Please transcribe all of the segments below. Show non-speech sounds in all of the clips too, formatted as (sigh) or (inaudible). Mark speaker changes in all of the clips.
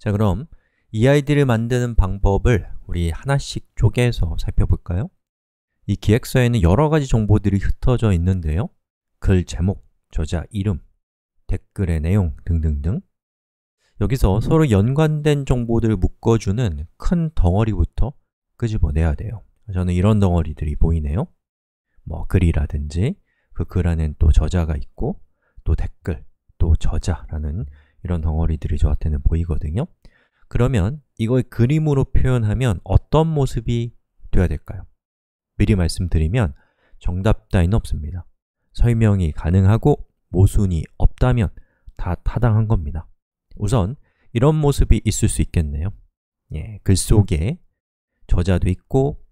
Speaker 1: 자, 그럼 이 아이디를 만드는 방법을 우리 하나씩 쪼개서 살펴볼까요? 이 기획서에는 여러 가지 정보들이 흩어져 있는데요 글 제목, 저자 이름, 댓글의 내용 등등등 여기서 서로 연관된 정보들을 묶어주는 큰 덩어리부터 끄집어내야 돼요 저는 이런 덩어리들이 보이네요 뭐 글이라든지 그 글 안엔 또 저자가 있고 또 댓글, 또 저자라는 이런 덩어리들이 저한테는 보이거든요 그러면 이걸 그림으로 표현하면 어떤 모습이 돼야 될까요? 미리 말씀드리면 정답 따위는 없습니다 설명이 가능하고 모순이 없다면 다 타당한 겁니다 우선 이런 모습이 있을 수 있겠네요 예, 글 속에 저자도 있고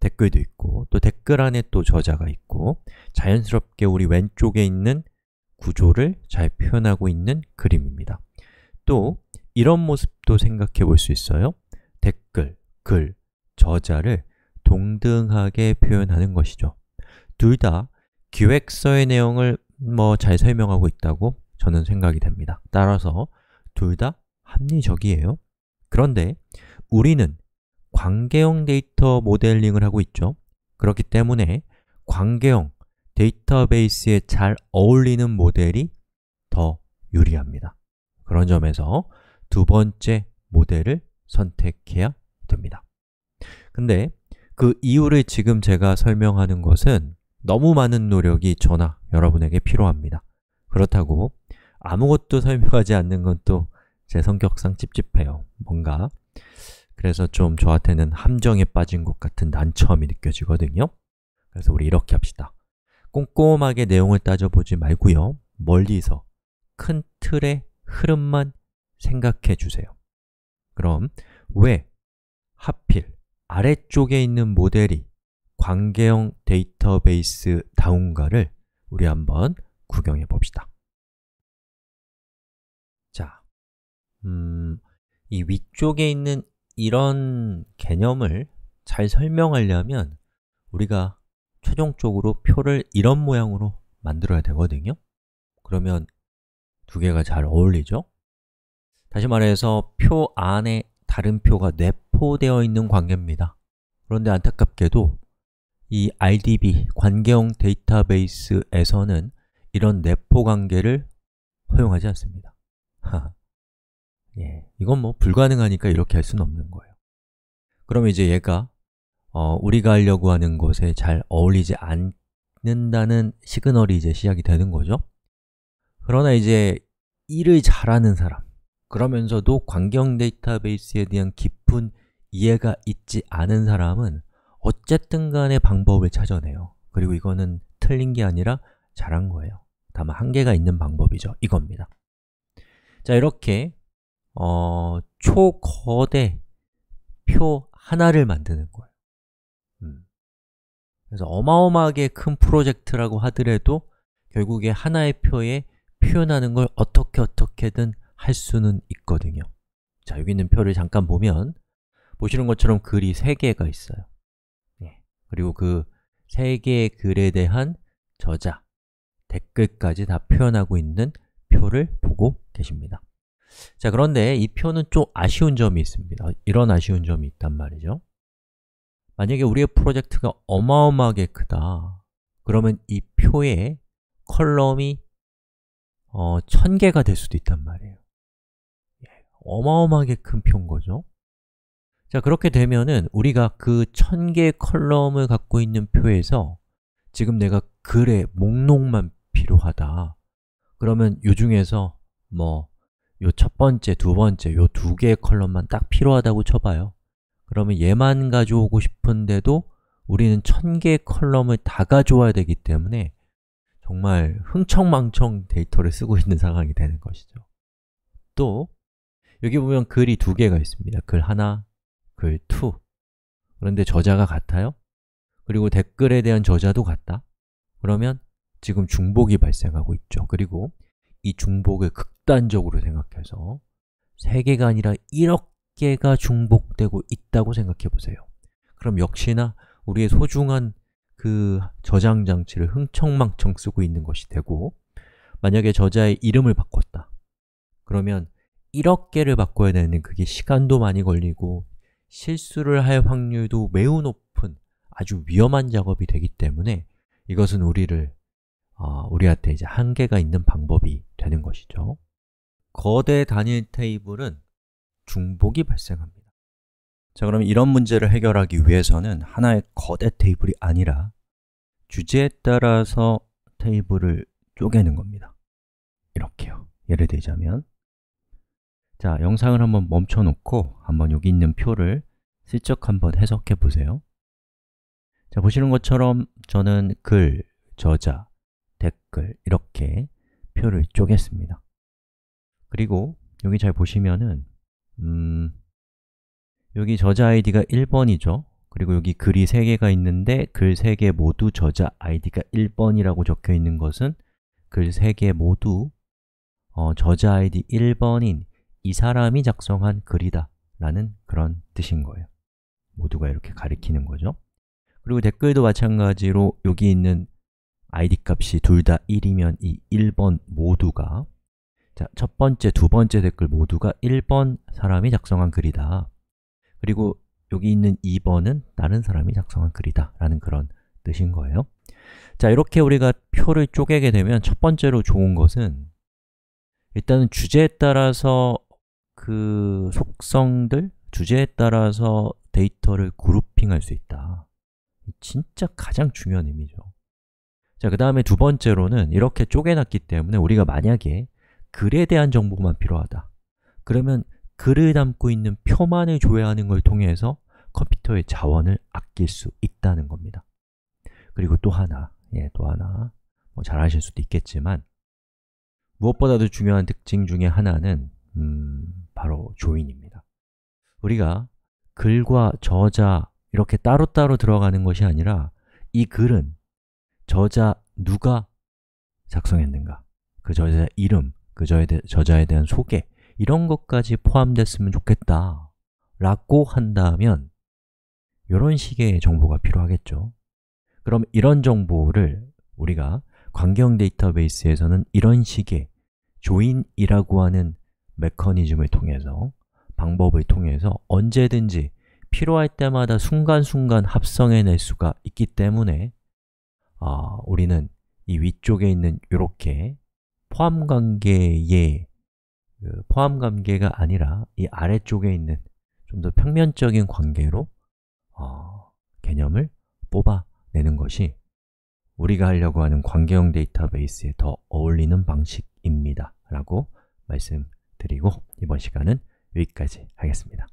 Speaker 1: 댓글도 있고 또 댓글 안에 또 저자가 있고 자연스럽게 우리 왼쪽에 있는 구조를 잘 표현하고 있는 그림입니다. 또 이런 모습도 생각해 볼 수 있어요. 댓글, 글, 저자를 동등하게 표현하는 것이죠. 둘 다 기획서의 내용을 뭐 잘 설명하고 있다고 저는 생각이 됩니다. 따라서 둘 다 합리적이에요. 그런데 우리는 관계형 데이터 모델링을 하고 있죠. 그렇기 때문에 관계형 데이터베이스에 잘 어울리는 모델이 더 유리합니다. 그런 점에서 두 번째 모델을 선택해야 됩니다. 근데 그 이유를 지금 제가 설명하는 것은 너무 많은 노력이 저나 여러분에게 필요합니다. 그렇다고 아무것도 (laughs) 설명하지 않는 건 또 제 성격상 찝찝해요. 뭔가 그래서 좀 저한테는 함정에 빠진 것 같은 난처함이 느껴지거든요. 그래서 우리 이렇게 합시다. 꼼꼼하게 내용을 따져보지 말고요. 멀리서 큰 틀의 흐름만 생각해 주세요. 그럼 왜 하필 아래쪽에 있는 모델이 관계형 데이터베이스 다운가를 우리 한번 구경해 봅시다. 자, 음, 이 위쪽에 있는 이런 개념을 잘 설명하려면 우리가 최종적으로 표를 이런 모양으로 만들어야 되거든요 그러면 두 개가 잘 어울리죠? 다시 말해서 표 안에 다른 표가 내포되어 있는 관계입니다 그런데 안타깝게도 이 i d b 관계형 데이터베이스에서는 이런 내포 관계를 허용하지 않습니다 예, 이건 뭐 불가능하니까 이렇게 할 수는 없는 거예요 그럼 이제 얘가 어, 우리가 하려고 하는 것에 잘 어울리지 않는다는 시그널이 이제 시작이 되는 거죠 그러나 이제 일을 잘하는 사람 그러면서도 광경 데이터베이스에 대한 깊은 이해가 있지 않은 사람은 어쨌든 간에 방법을 찾아내요 그리고 이거는 틀린 게 아니라 잘한 거예요 다만 한계가 있는 방법이죠 이겁니다 자 이렇게 어, 초거대 표 하나를 만드는 거예요 그래서 어마어마하게 큰 프로젝트라고 하더라도 결국에 하나의 표에 표현하는 걸 어떻게 어떻게든 할 수는 있거든요 자, 여기 있는 표를 잠깐 보면 보시는 것처럼 글이 3개가 있어요 예. 그리고 그 3개의 글에 대한 저자, 댓글까지 다 표현하고 있는 표를 보고 계십니다 자, 그런데 이 표는 좀 아쉬운 점이 있습니다 이런 아쉬운 점이 있단 말이죠 만약에 우리의 프로젝트가 어마어마하게 크다 그러면 이 표에 컬럼이 어, 천 개가 될 수도 있단 말이에요 예, 어마어마하게 큰 표인 거죠 자 그렇게 되면은 우리가 그 천 개의 컬럼을 갖고 있는 표에서 지금 내가 글의 목록만 필요하다 그러면 요 중에서 뭐 요 첫 번째, 두 번째, 요 두 개의 컬럼만 딱 필요하다고 쳐봐요 그러면 얘만 가져오고 싶은데도 우리는 1 0 0 0 개의 컬럼을 다 가져와야 되기 때문에 정말 흥청망청 데이터를 쓰고 있는 상황이 되는 것이죠 또 여기 보면 글이 두 개가 있습니다 글 하나, 글2 그런데 저자가 같아요 그리고 댓글에 대한 저자도 같다 그러면 지금 중복이 발생하고 있죠 그리고 이 중복을 극단적으로 생각해서 3개가 아니라 1억 개가 중복되고 있다고 생각해 보세요. 그럼 역시나 우리의 소중한 그 저장 장치를 흥청망청 쓰고 있는 것이 되고 만약에 저자의 이름을 바꿨다. 그러면 1억 개를 바꿔야 되는 그게 시간도 많이 걸리고 실수를 할 확률도 매우 높은 아주 위험한 작업이 되기 때문에 이것은 우리를 어, 우리한테 이제 한계가 있는 방법이 되는 것이죠. 거대 단일 테이블은 중복이 발생합니다. 자, 그럼 이런 문제를 해결하기 위해서는 하나의 거대 테이블이 아니라 주제에 따라서 테이블을 쪼개는 겁니다. 이렇게요. 예를 들자면 자, 영상을 한번 멈춰 놓고 한번 여기 있는 표를 슬쩍 한번 해석해 보세요. 자, 보시는 것처럼 저는 글, 저자, 댓글 이렇게 표를 쪼갰습니다. 그리고 여기 잘 보시면은 음, 여기 저자 아이디가 1번이죠 그리고 여기 글이 3개가 있는데 글 3개 모두 저자 아이디가 1번이라고 적혀 있는 것은 글 3개 모두 어, 저자 아이디 1번인 이 사람이 작성한 글이다 라는 그런 뜻인 거예요 모두가 이렇게 가리키는 거죠 그리고 댓글도 마찬가지로 여기 있는 아이디 값이 둘 다 1이면 이 1번 모두가 자, 첫 번째, 두 번째 댓글 모두가 1번 사람이 작성한 글이다. 그리고 여기 있는 2번은 다른 사람이 작성한 글이다 라는 그런 뜻인 거예요. 자, 이렇게 우리가 표를 쪼개게 되면 첫 번째로 좋은 것은 일단은 주제에 따라서 그 속성들, 주제에 따라서 데이터를 그룹핑할 수 있다. 진짜 가장 중요한 의미죠. 자, 그 다음에 두 번째로는 이렇게 쪼개놨기 때문에 우리가 만약에 글에 대한 정보만 필요하다. 그러면 글을 담고 있는 표만을 조회하는 걸 통해서 컴퓨터의 자원을 아낄 수 있다는 겁니다. 그리고 또 하나, 예, 또 하나 뭐잘 아실 수도 있겠지만 무엇보다도 중요한 특징 중에 하나는 음, 바로 조인입니다. 우리가 글과 저자 이렇게 따로따로 들어가는 것이 아니라 이 글은 저자 누가 작성했는가 그 저자 이름, 그 저자에 대한 소개 이런 것까지 포함됐으면 좋겠다 라고 한다면 이런 식의 정보가 필요하겠죠 그럼 이런 정보를 우리가 광경 데이터베이스에서는 이런 식의 조인이라고 하는 메커니즘을 통해서 방법을 통해서 언제든지 필요할 때마다 순간순간 합성해낼 수가 있기 때문에 어, 우리는 이 위쪽에 있는 이렇게 포함관계의 그 포함관계가 아니라 이 아래쪽에 있는 좀 더 평면적인 관계로 어, 개념을 뽑아내는 것이 우리가 하려고 하는 관계형 데이터베이스에 더 어울리는 방식입니다 라고 말씀드리고 이번 시간은 여기까지 하겠습니다.